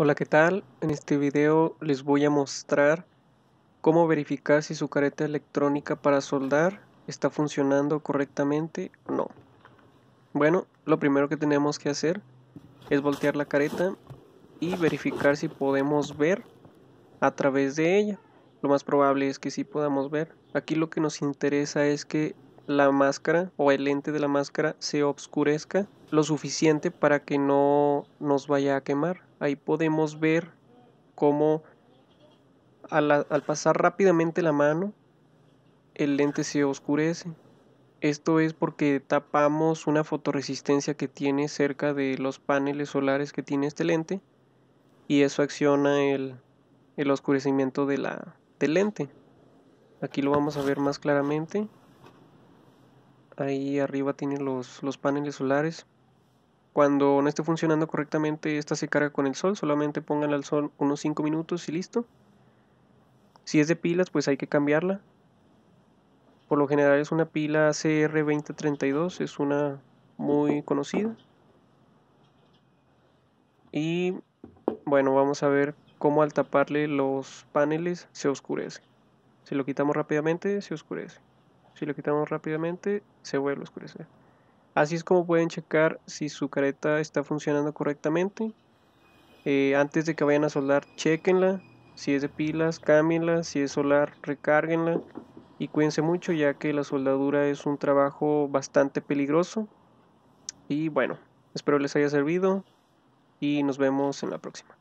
Hola, ¿qué tal? En este video les voy a mostrar cómo verificar si su careta electrónica para soldar está funcionando correctamente o no. Bueno, lo primero que tenemos que hacer es voltear la careta y verificar si podemos ver a través de ella. Lo más probable es que sí podamos ver. Aquí lo que nos interesa es que la máscara o el lente de la máscara se oscurezca lo suficiente para que no nos vaya a quemar. Ahí podemos ver cómo al, pasar rápidamente la mano el lente se oscurece. Esto es porque tapamos una fotoresistencia que tiene cerca de los paneles solares que tiene este lente y eso acciona el, oscurecimiento de la, del lente. Aquí lo vamos a ver más claramente. Ahí arriba tienen los, los paneles solares. Cuando no esté funcionando correctamente, esta se carga con el sol. Solamente pónganla al sol unos 5 minutos y listo. Si es de pilas, pues hay que cambiarla. Por lo general es una pila CR2032, es una muy conocida. Y bueno, vamos a ver cómo al taparle los paneles se oscurece. Si lo quitamos rápidamente, se oscurece. Si lo quitamos rápidamente, se vuelve a oscurecer. Así es como pueden checar si su careta está funcionando correctamente. Eh, antes de que vayan a soldar, chequenla. Si es de pilas, cámbienla. Si es solar, recárguenla. Y cuídense mucho ya que la soldadura es un trabajo bastante peligroso. Y bueno, espero les haya servido y nos vemos en la próxima.